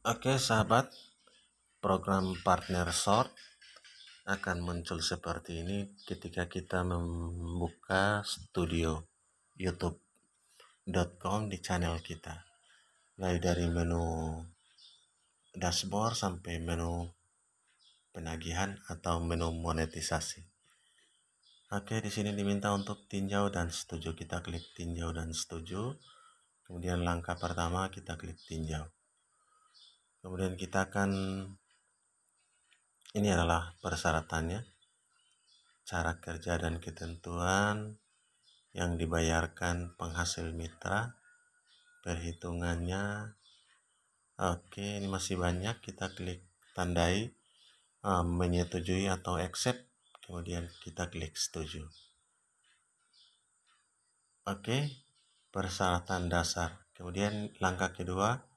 Oke sahabat, program partner short akan muncul seperti ini ketika kita membuka studio youtube.com di channel kita. Mulai dari menu dashboard sampai menu penagihan atau menu monetisasi. Oke, di sini diminta untuk tinjau dan setuju. Kita klik tinjau dan setuju. Kemudian langkah pertama kita klik tinjau kemudian kita akan ini adalah persyaratannya cara kerja dan ketentuan yang dibayarkan penghasil mitra perhitungannya oke ini masih banyak kita klik tandai eh, menyetujui atau accept kemudian kita klik setuju oke persyaratan dasar kemudian langkah kedua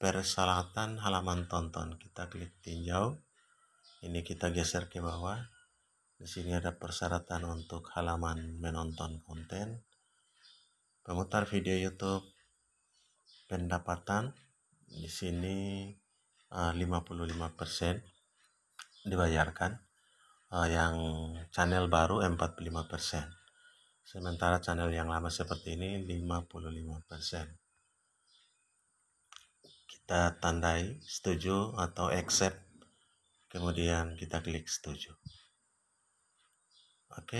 persyaratan halaman tonton kita klik tinjau ini kita geser ke bawah di sini ada persyaratan untuk halaman menonton konten pemutar video YouTube pendapatan di sini eh, uh, 55% dibayarkan eh, yang channel baru 45% sementara channel yang lama seperti ini 55% kita tandai setuju atau accept kemudian kita klik setuju oke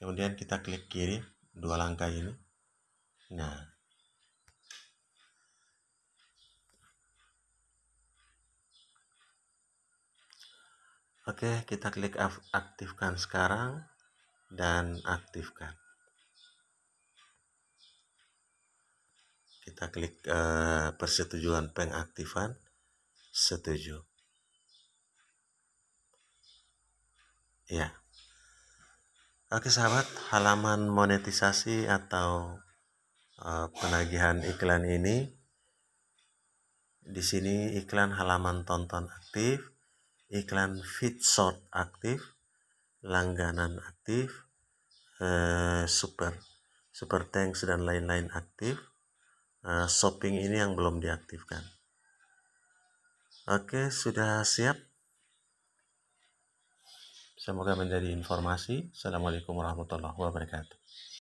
kemudian kita klik kiri dua langkah ini nah Oke, kita klik aktifkan sekarang dan aktifkan. kita klik uh, persetujuan pengaktifan setuju ya oke sahabat halaman monetisasi atau uh, penagihan iklan ini di sini iklan halaman tonton aktif iklan feed short aktif langganan aktif uh, super super thanks dan lain-lain aktif Eh, shopping ini yang belum diaktifkan. Oke, sudah siap? Semoga menjadi informasi. Assalamualaikum warahmatullahi wabarakatuh.